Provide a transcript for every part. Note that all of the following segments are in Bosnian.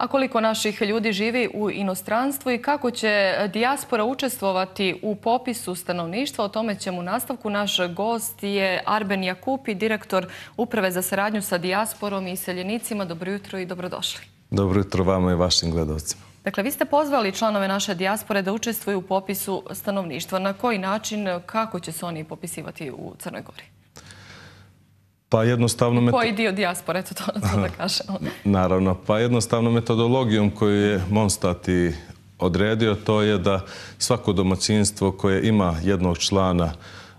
A koliko naših ljudi živi u inostranstvu i kako će dijaspora učestvovati u popisu stanovništva, o tome ćemo u nastavku. Naš gost je Arben Jakupi, direktor Uprave za saradnju sa dijasporom i seljenicima. Dobro jutro i dobrodošli. Dobro jutro vama i vašim gledovcima. Dakle, vi ste pozvali članove naše dijaspore da učestvuju u popisu stanovništva. Na koji način, kako će se oni popisivati u Crnoj Gori? Pa jednostavno... Koji meto... dio dijaspore, to, to da kažem. Ono. Naravno, pa jednostavno metodologijom koju je Monstat i odredio, to je da svako domaćinstvo koje ima jednog člana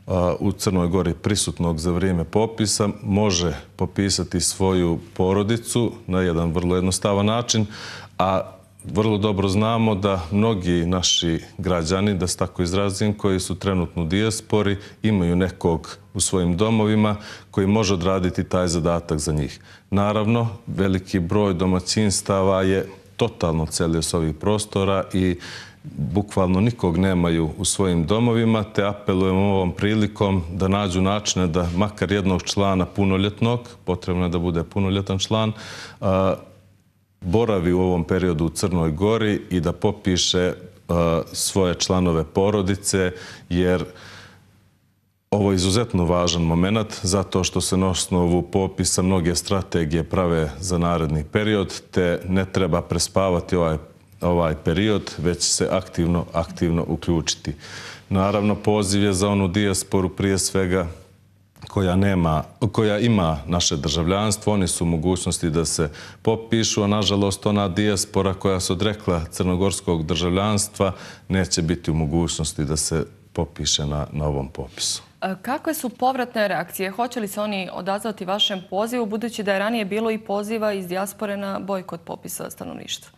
uh, u Crnoj Gori prisutnog za vrijeme popisa može popisati svoju porodicu na jedan vrlo jednostavan način, a vrlo dobro znamo da mnogi naši građani, da se tako izrazim, koji su trenutno u dijaspori, imaju nekog u svojim domovima koji može odraditi taj zadatak za njih. Naravno, veliki broj domaćinstava je totalno celio s ovih prostora i bukvalno nikog nemaju u svojim domovima, te apelujemo ovom prilikom da nađu načine da makar jednog člana punoljetnog, potrebno je da bude punoljetan član, boravi u ovom periodu u Crnoj Gori i da popiše uh, svoje članove porodice, jer ovo je izuzetno važan moment zato što se na osnovu popisa mnoge strategije prave za naredni period, te ne treba prespavati ovaj, ovaj period, već se aktivno, aktivno uključiti. Naravno, poziv je za onu dijasporu prije svega koja nema, koja ima naše državljanstvo, oni su mogućnosti da se popišu, a nažalost ona dijaspora koja se odrekla crnogorskog državljanstva neće biti u mogućnosti da se popiše na, na ovom popisu. E, kakve su povratne reakcije? Hoće li se oni odazvati vašem pozivu, budući da je ranije bilo i poziva iz dijaspore na bojkot popisa stanovništva?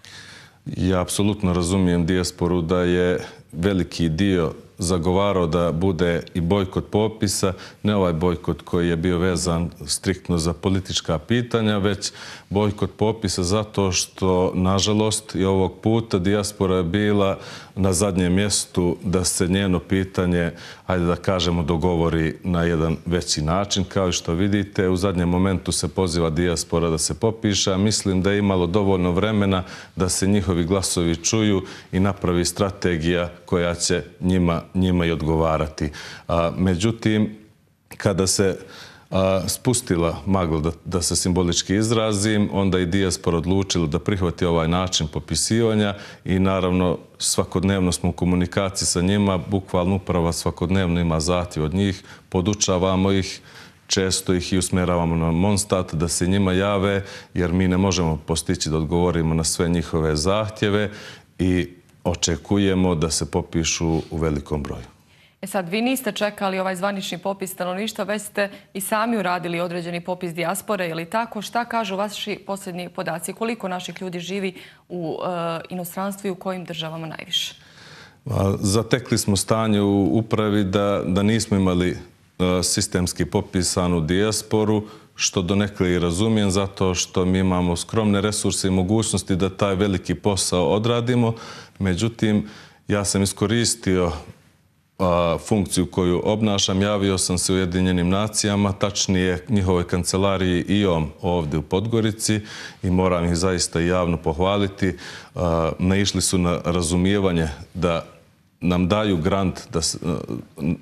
Ja apsolutno razumijem dijasporu da je veliki dio zagovarao da bude i bojkot popisa, ne ovaj bojkot koji je bio vezan striktno za politička pitanja, već bojkot popisa zato što, nažalost, i ovog puta dijaspora je bila na zadnjem mjestu da se njeno pitanje, ajde da kažemo, dogovori na jedan veći način. Kao i što vidite, u zadnjem momentu se poziva dijaspora da se popiša. Mislim da je imalo dovoljno vremena da se njihovi glasovi čuju i napravi strategija koja će njima njima i odgovarati. Međutim, kada se spustila magla da se simbolički izrazim, onda i dijaspor odlučila da prihvati ovaj način popisivanja i naravno svakodnevno smo u komunikaciji sa njima, bukvalno uprava svakodnevno ima zati od njih, podučavamo ih, često ih i usmeravamo na Monstat da se njima jave, jer mi ne možemo postići da odgovorimo na sve njihove zahtjeve i očekujemo da se popišu u velikom broju. E sad, vi niste čekali ovaj zvanični popis stanovništva, već ste i sami uradili određeni popis dijaspore ili tako. Šta kažu vaši posljednji podaci? Koliko naših ljudi živi u eh, inostranstvu i u kojim državama najviše? Zatekli smo stanje u upravi da nismo imali eh, sistemski popisanu dijasporu, što do donekle i razumijem, zato što mi imamo skromne resurse i mogućnosti da taj veliki posao odradimo. Međutim, ja sam iskoristio funkciju koju obnašam, javio sam se u Jedinjenim nacijama, tačnije njihove kancelariji IOM ovdje u Podgorici i moram ih zaista javno pohvaliti. Naišli su na razumijevanje da nam daju grant da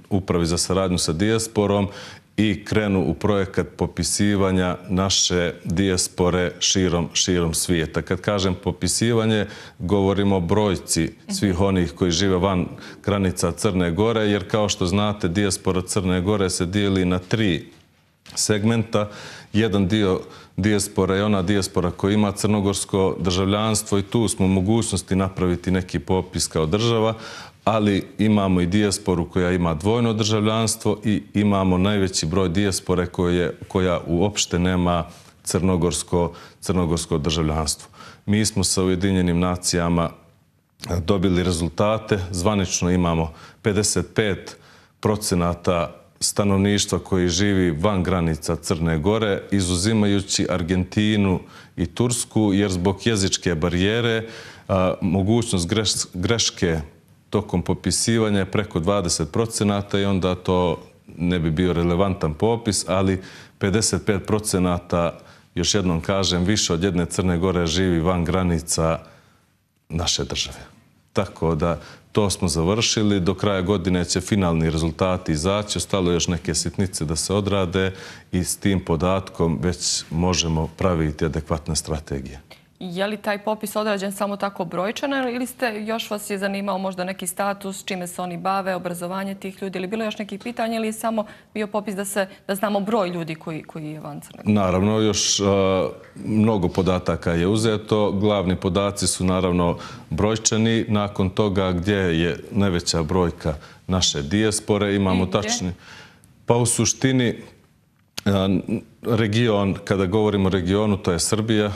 upravi za saradnju sa dijasporom i krenu u projekat popisivanja naše dijaspore širom, širom svijeta. Kad kažem popisivanje, govorimo o brojci svih mhm. onih koji žive van granica Crne Gore, jer kao što znate, dijaspora Crne Gore se dijeli na tri segmenta. Jedan dio dijaspora je ona dijaspora koja ima crnogorsko državljanstvo i tu smo mogućnosti napraviti neki popis kao država, ali imamo i dijasporu koja ima dvojno državljanstvo i imamo najveći broj dijaspore koje, koja uopšte nema crnogorsko, crnogorsko državljanstvo. Mi smo sa Ujedinjenim nacijama eh, dobili rezultate. Zvanično imamo 55 procenata stanovništva koji živi van granica Crne Gore, izuzimajući Argentinu i Tursku, jer zbog jezičke barijere eh, mogućnost greške tokom popisivanja je preko 20 procenata i onda to ne bi bio relevantan popis, ali 55 procenata, još jednom kažem, više od jedne Crne Gore živi van granica naše države. Tako da to smo završili, do kraja godine će finalni rezultat izaći, ostalo još neke sitnice da se odrade i s tim podatkom već možemo praviti adekvatne strategije. Je li taj popis odrađen samo tako brojčano ili ste još vas je zanimao možda neki status, čime se oni bave, obrazovanje tih ljudi ili bilo još nekih pitanja ili je samo bio popis da se da znamo broj ljudi koji, koji je van Crne Gore? Naravno, još e, mnogo podataka je uzeto. Glavni podaci su naravno brojčani. Nakon toga gdje je najveća brojka naše dijaspore, imamo tačni. Pa u suštini, e, region, kada govorimo o regionu, to je Srbija,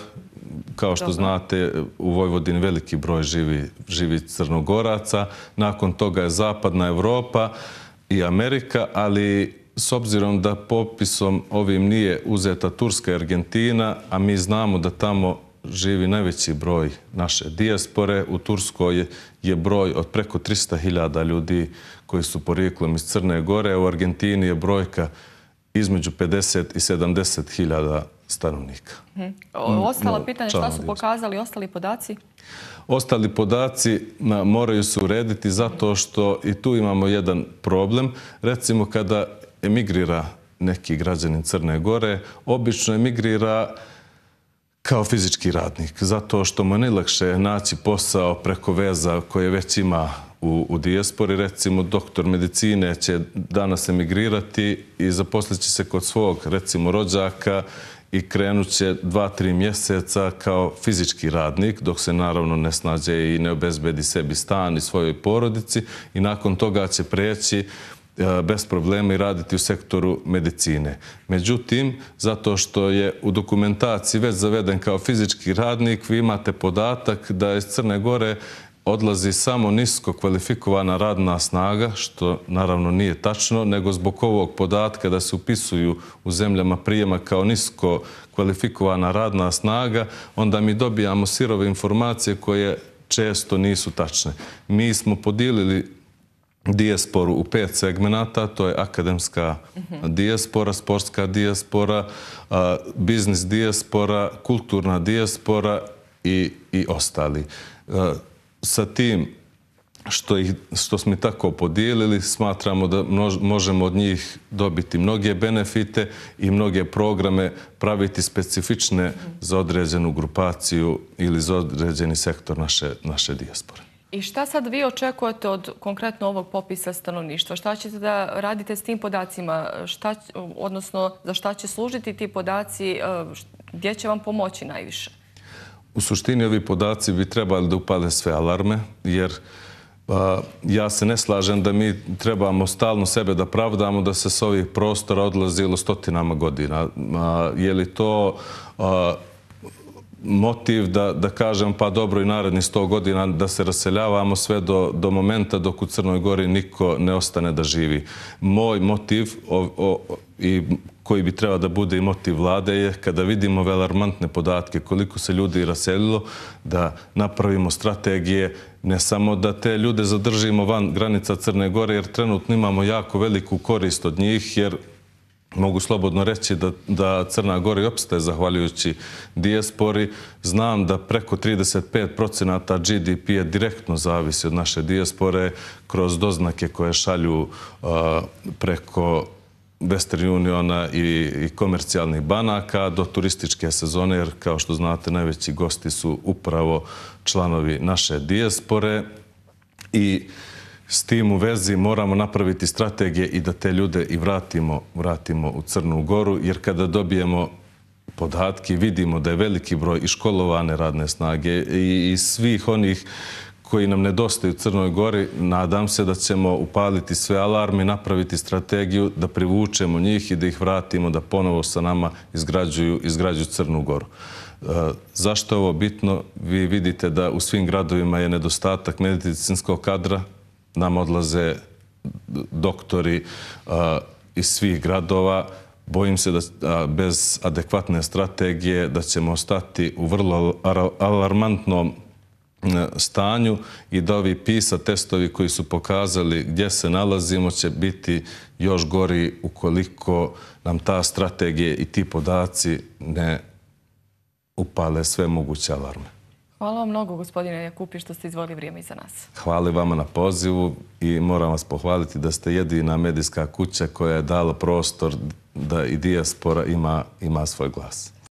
kao što znate, u Vojvodini veliki broj živi, živi crnogoraca, nakon toga je Zapadna Evropa i Amerika, ali s obzirom da popisom ovim nije uzeta Turska i Argentina, a mi znamo da tamo živi najveći broj naše dijaspore. U Turskoj je broj od preko 300.000 ljudi koji su porijeklom iz Crne Gore. U Argentini je brojka između 50 i 70 hiljada stanovnika. Mhm. Mm, ostala pitanja, šta su pokazali ostali podaci? Ostali podaci moraju se urediti zato što i tu imamo jedan problem. Recimo kada emigrira neki građanin Crne Gore, obično emigrira kao fizički radnik, zato što mu je najlakše naći posao preko veza koje već ima u, dijaspori. Recimo, doktor medicine će danas emigrirati i zaposliće se kod svog, recimo, rođaka i krenut će dva, tri mjeseca kao fizički radnik, dok se naravno ne snađe i ne obezbedi sebi stan i svojoj porodici i nakon toga će preći e, bez problema i raditi u sektoru medicine. Međutim, zato što je u dokumentaciji već zaveden kao fizički radnik, vi imate podatak da je iz Crne Gore odlazi samo nisko kvalifikovana radna snaga, što naravno nije tačno, nego zbog ovog podatka da se upisuju u zemljama prijema kao nisko kvalifikovana radna snaga, onda mi dobijamo sirove informacije koje često nisu tačne. Mi smo podijelili dijasporu u pet segmenata, to je akademska mhm. dijaspora, sportska dijaspora, biznis dijaspora, kulturna dijaspora i ostali sa tim što, ih, što smo tako podijelili, smatramo da možemo od njih dobiti mnoge benefite i mnoge programe praviti specifične za određenu grupaciju ili za određeni sektor naše, naše dijaspore. I šta sad vi očekujete od konkretno ovog popisa stanovništva? Šta ćete da radite s tim podacima? Šta, odnosno, za šta će služiti ti podaci? E, gdje će vam pomoći najviše? U suštini ovi podaci bi trebali da upale sve alarme, jer ja se ne slažem da mi trebamo stalno sebe da pravdamo da se s ovih prostora odlazilo stotinama godina. Je li to motiv da kažem pa dobro i naredni sto godina da se raseljavamo sve do momenta dok u Crnoj Gori niko ne ostane da živi. Moj motiv i koji bi treba da bude i motiv vlade je kada vidimo velarmantne podatke koliko se ljudi raselilo da napravimo strategije ne samo da te ljude zadržimo van granica Crne Gore jer trenutno imamo jako veliku korist od njih jer mogu slobodno reći da, da Crna Gora i opstaje zahvaljujući dijaspori. Znam da preko 35 procenata GDP je direktno zavisi od naše dijaspore kroz doznake koje šalju preko Western Uniona i komercijalnih banaka do turističke sezone, jer kao što znate najveći gosti su upravo članovi naše dijaspore i s tim u vezi moramo napraviti strategije i da te ljude i vratimo, vratimo u Crnu Goru, jer kada dobijemo podatke vidimo da je veliki broj i školovane radne snage i, i svih onih koji nam nedostaju u Crnoj Gori, nadam se da ćemo upaliti sve alarme, napraviti strategiju da privučemo njih i da ih vratimo da ponovo sa nama izgrađuju, izgrađuju Crnu Goru. E, zašto je ovo bitno? Vi vidite da u svim gradovima je nedostatak medicinskog kadra. Nam odlaze doktori e, iz svih gradova. Bojim se da bez adekvatne strategije da ćemo ostati u vrlo alarmantnom E, stanju i da ovi PISA testovi koji su pokazali gdje se nalazimo će biti još gori ukoliko nam ta strategija i ti podaci ne upale sve moguće alarme. Hvala vam mnogo, gospodine Jakupi, što ste izvoli vrijeme iza nas. Hvala vam na pozivu i moram vas pohvaliti da ste jedina medijska kuća koja je dala prostor da i dijaspora ima svoj glas.